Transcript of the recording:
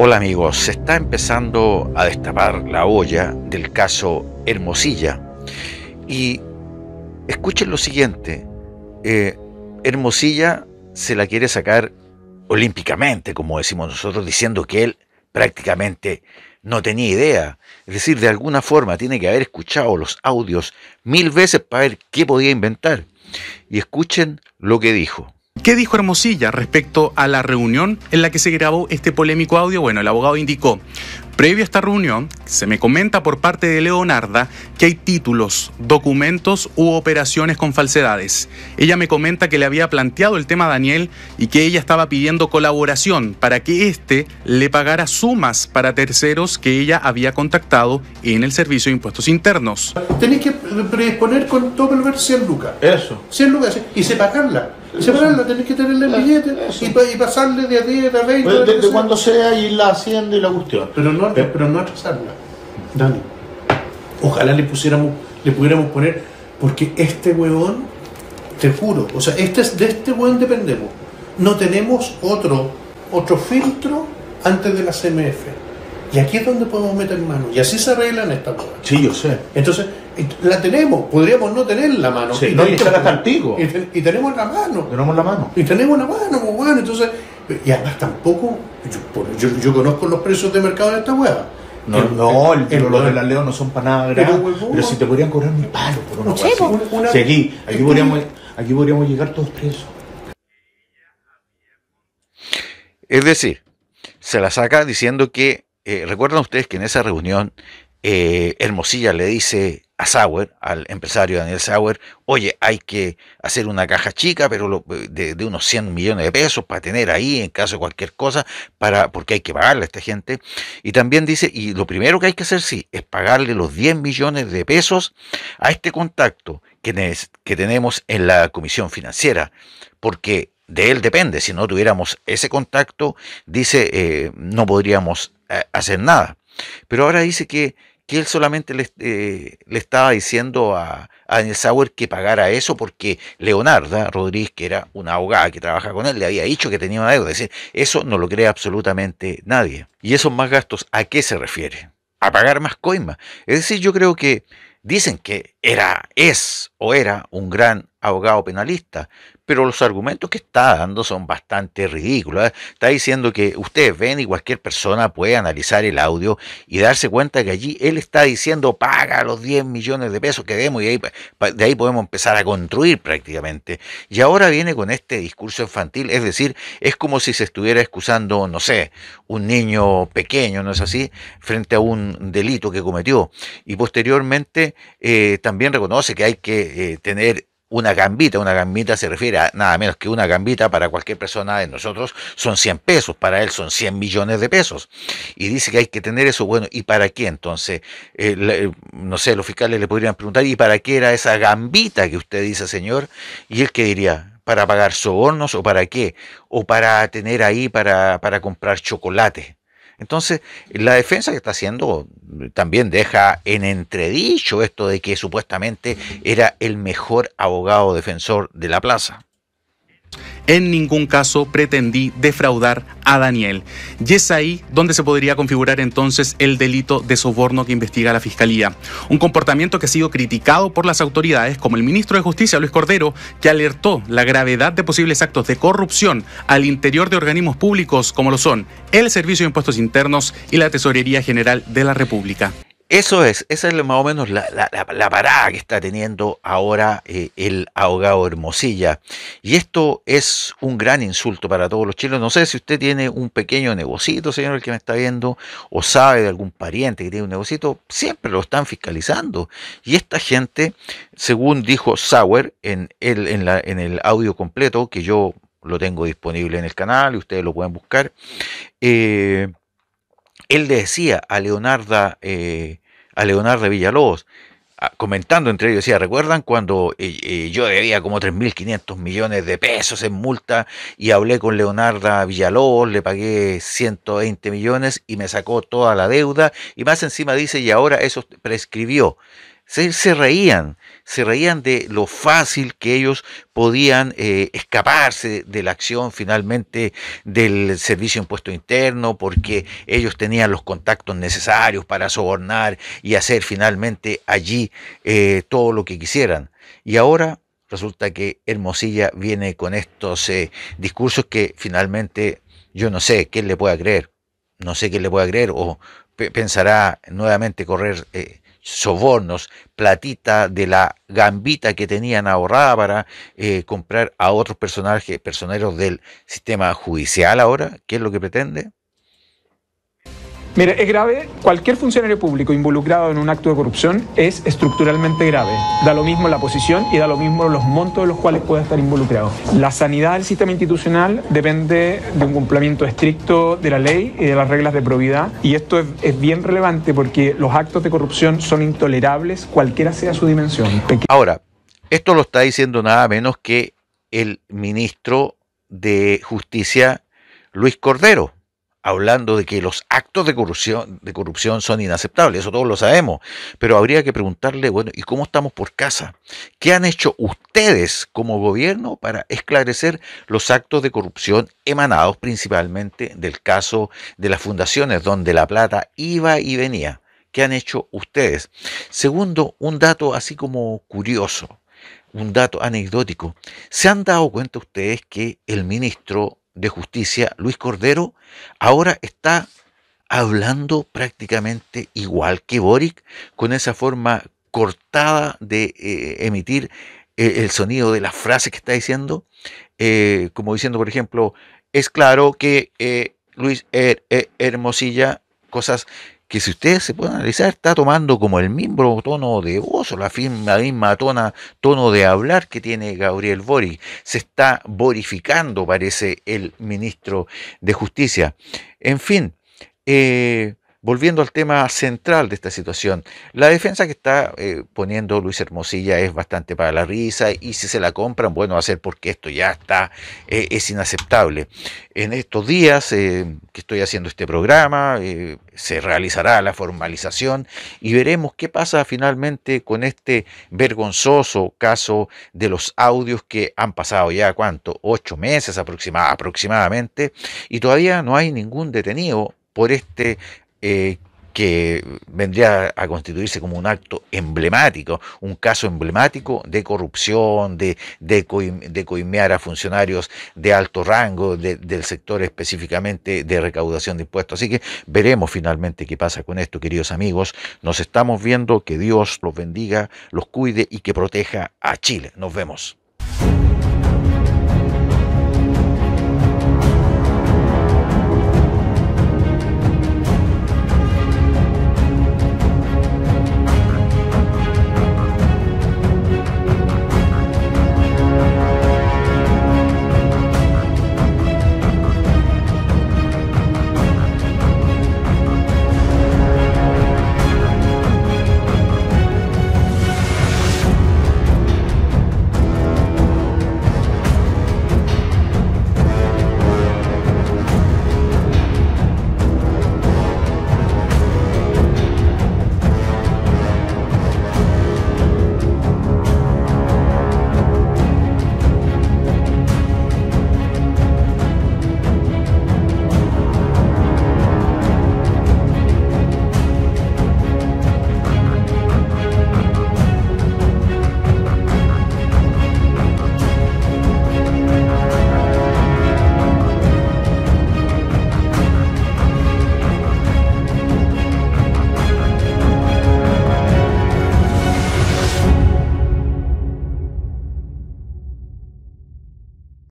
Hola amigos, se está empezando a destapar la olla del caso Hermosilla. Y escuchen lo siguiente, eh, Hermosilla se la quiere sacar olímpicamente, como decimos nosotros, diciendo que él prácticamente no tenía idea. Es decir, de alguna forma tiene que haber escuchado los audios mil veces para ver qué podía inventar. Y escuchen lo que dijo. ¿Qué dijo Hermosilla respecto a la reunión en la que se grabó este polémico audio? Bueno, el abogado indicó, Previo a esta reunión, se me comenta por parte de Leonarda que hay títulos, documentos u operaciones con falsedades. Ella me comenta que le había planteado el tema a Daniel y que ella estaba pidiendo colaboración para que éste le pagara sumas para terceros que ella había contactado en el Servicio de Impuestos Internos. Tenéis que predisponer con todo el ver 100 lucas. Eso. 100 lucas y se pagarla. Separarla, tenés que tenerle el billete y, pasarle de a 10 a 20. desde cuando sea y la hacienda y la cuestión. Pero no, pero, no atrasarla, Dani. Ojalá le pusiéramos, le pudiéramos poner, porque este huevón, te juro, o sea, este de este huevón dependemos. No tenemos otro, otro filtro antes de la CMF. Y aquí es donde podemos meter mano. Y así se arreglan estas cosas. Sí, yo sé. Entonces, la tenemos, podríamos no tener la mano. y no, tenemos, y, ten, y, tenemos la mano. Tenemos la mano. Y tenemos la mano, pues bueno, entonces. Y además tampoco, yo, yo, conozco los precios de mercado de esta hueva. No, no, los de la Leo no son para nada grandes. Pero, si te podrían cobrar un palo por una no pues, aquí, podríamos, aquí podríamos llegar todos presos. Es decir, se la saca diciendo que, eh, recuerdan ustedes que en esa reunión eh, Hermosilla le dice a Sauer, al empresario Daniel Sauer, oye, hay que hacer una caja chica, pero de, unos 100 millones de pesos para tener ahí en caso de cualquier cosa, para, porque hay que pagarle a esta gente. Y también dice, y lo primero que hay que hacer, sí, es pagarle los 10 millones de pesos a este contacto que, que tenemos en la comisión financiera, porque de él depende, si no tuviéramos ese contacto, dice, eh, no podríamos eh, hacer nada. Pero ahora dice que que él solamente eh, le, estaba diciendo a, a, Daniel Sauer que pagara eso porque Leonardo Rodríguez, que era una abogada que trabaja con él, le había dicho que tenía una deuda. Es decir, eso no lo cree absolutamente nadie. ¿Y esos más gastos a qué se refiere? A pagar más coimas. Es decir, yo creo que dicen que era, es o era un gran abogado penalista, pero los argumentos que está dando son bastante ridículos. ¿eh? Está diciendo que ustedes ven y cualquier persona puede analizar el audio y darse cuenta que allí él está diciendo paga los 10 millones de pesos que demos y de ahí, de ahí podemos empezar a construir prácticamente. Y ahora viene con este discurso infantil, es decir, es como si se estuviera excusando, no sé, un niño pequeño, ¿no es así?, frente a un delito que cometió. Y posteriormente eh, también reconoce que hay que eh, tener una gambita, una gambita se refiere a nada menos que una gambita para cualquier persona de nosotros son 100 pesos, para él son 100 millones de pesos. Y dice que hay que tener eso, bueno, ¿y para qué entonces? Eh, eh, no sé, los fiscales le podrían preguntar, ¿y para qué era esa gambita que usted dice, señor? Y él que diría, ¿para pagar sobornos o para qué? ¿O para tener ahí, para, para comprar chocolate? Entonces, la defensa que está haciendo también deja en entredicho esto de que supuestamente era el mejor abogado defensor de la plaza en ningún caso pretendí defraudar a Daniel. Y es ahí donde se podría configurar entonces el delito de soborno que investiga la Fiscalía. Un comportamiento que ha sido criticado por las autoridades, como el ministro de Justicia, Luis Cordero, que alertó la gravedad de posibles actos de corrupción al interior de organismos públicos como lo son el Servicio de Impuestos Internos y la Tesorería General de la República. Eso es, esa es más o menos la, parada que está teniendo ahora eh, el ahogado Hermosilla. Y esto es un gran insulto para todos los chilenos. No sé si usted tiene un pequeño negocito, señor, el que me está viendo, o sabe de algún pariente que tiene un negocito, siempre lo están fiscalizando. Y esta gente, según dijo Sauer en el, en el audio completo, que yo lo tengo disponible en el canal y ustedes lo pueden buscar, eh, él decía a Leonarda, eh, a Villalobos, comentando entre ellos, decía, ¿recuerdan cuando eh, eh, yo debía como 3.500 millones de pesos en multa y hablé con Leonarda Villalobos, le pagué 120 millones y me sacó toda la deuda? Y más encima dice, y ahora eso prescribió se, reían, se reían de lo fácil que ellos podían eh, escaparse de la acción finalmente del servicio impuesto interno, porque ellos tenían los contactos necesarios para sobornar y hacer finalmente allí eh, todo lo que quisieran. Y ahora resulta que Hermosilla viene con estos eh, discursos que finalmente yo no sé qué le pueda creer, no sé qué le pueda creer o pensará nuevamente correr sobornos, platita de la gambita que tenían ahorrada para eh, comprar a otros personajes, personeros del sistema judicial ahora, ¿Qué es lo que pretende. Mire, es grave, cualquier funcionario público involucrado en un acto de corrupción es estructuralmente grave. Da lo mismo la posición y da lo mismo los montos de los cuales pueda estar involucrado. La sanidad del sistema institucional depende de un cumplimiento estricto de la ley y de las reglas de probidad. Y esto es, bien relevante porque los actos de corrupción son intolerables, cualquiera sea su dimensión. Ahora, esto lo está diciendo nada menos que el ministro de Justicia, Luis Cordero hablando de que los actos de corrupción, de corrupción son inaceptables, eso todos lo sabemos, pero habría que preguntarle, bueno, ¿y cómo estamos por casa? ¿Qué han hecho ustedes como gobierno para esclarecer los actos de corrupción emanados principalmente del caso de las fundaciones, donde la plata iba y venía? ¿Qué han hecho ustedes? Segundo, un dato así como curioso, un dato anecdótico. ¿Se han dado cuenta ustedes que el ministro de Justicia, Luis Cordero, ahora está hablando prácticamente igual que Boric, con esa forma cortada de eh, emitir eh, el sonido de las frases que está diciendo, eh, como diciendo, por ejemplo, es claro que Luis er, Hermosilla, cosas que si ustedes se pueden analizar, está tomando como el mismo tono de voz o la misma, tona, tono de hablar que tiene Gabriel Boric. Se está borificando, parece el ministro de Justicia. En fin, eh, Volviendo al tema central de esta situación, la defensa que está eh, poniendo Luis Hermosilla es bastante para la risa y si se la compran, bueno, va a ser porque esto ya está, eh, es inaceptable. En estos días eh, que estoy haciendo este programa, se realizará la formalización y veremos qué pasa finalmente con este vergonzoso caso de los audios que han pasado ya, ¿cuánto? Ocho meses aproximadamente y todavía no hay ningún detenido por este eh, que vendría a constituirse como un acto emblemático, un caso emblemático de corrupción, de, de, coimear a funcionarios de alto rango del sector específicamente de recaudación de impuestos. Así que veremos finalmente qué pasa con esto, queridos amigos. Nos estamos viendo, que Dios los bendiga, los cuide y que proteja a Chile. Nos vemos.